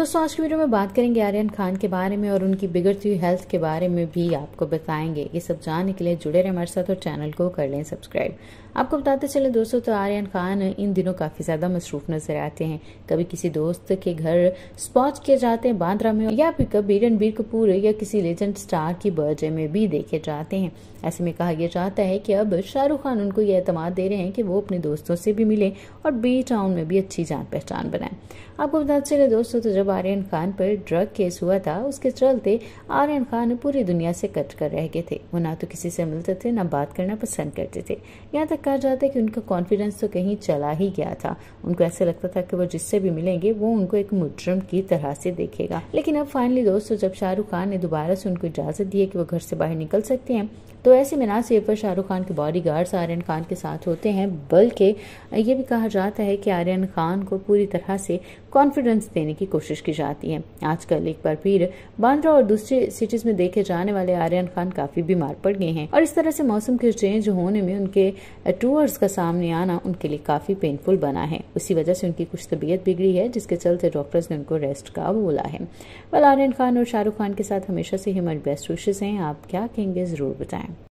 दोस्तों आज की वीडियो में बात करेंगे आर्यन खान के बारे में और उनकी बिगड़ती हुई हेल्थ के बारे में भी आपको बताएंगे ये सब जानने के लिए जुड़े रहे हमारे साथ और चैनल को कर लें सब्सक्राइब आपको बताते चले दोस्तों तो आर्यन खान इन दिनों काफ़ी ज़्यादा मसरूफ नजर आते हैं कभी किसी दोस्त के घर स्पॉट किए जाते हैं बांद्रा में या फिर कभी रणबीर कपूर या किसी लेजेंड स्टार की बर्थडे में भी देखे जाते हैं ऐसे में कहा गया जाता है कि अब शाहरुख खान उनको ये अहतमाद दे रहे हैं कि वो अपने दोस्तों से भी मिले और बी टाउन में भी अच्छी जान पहचान बनाए आपको बताते चले दोस्तों तो जब आर्यन खान पर ड्रग केस हुआ था उसके चलते आर्यन खान पूरी दुनिया से कट कर रह गए थे वो ना तो किसी से मिलते थे ना बात करना पसंद करते थे यहाँ तक कहा जाता है कि उनका कॉन्फिडेंस तो कहीं चला ही गया था उनको ऐसा लगता था कि वो जिससे भी मिलेंगे वो उनको एक मुजरम की तरह से देखेगा लेकिन अब फाइनली दोस्तों जब शाहरुख खान ने दोबारा से उनको इजाजत दी है कि वो घर से बाहर निकल सकते हैं तो ऐसे में ना सिर्फ शाहरुख खान के बॉडी गार्ड्स आर्यन खान के साथ होते हैं बल्कि ये भी कहा जाता है कि आर्यन खान को पूरी तरह से कॉन्फिडेंस देने की कोशिश कोशिश की जाती है आजकल एक बार फिर बांद्रा और दूसरे सिटीज में देखे जाने वाले आर्यन खान काफी बीमार पड़ गए हैं और इस तरह से मौसम के चेंज होने में उनके टूअर्स का सामने आना उनके लिए काफी पेनफुल बना है उसी वजह से उनकी कुछ तबीयत बिगड़ी है जिसके चलते डॉक्टर्स ने उनको रेस्ट का बोला है वाल आर्यन खान और शाहरुख खान के साथ हमेशा से ही बेस्ट विशेष हैं आप क्या कहेंगे जरूर बताएं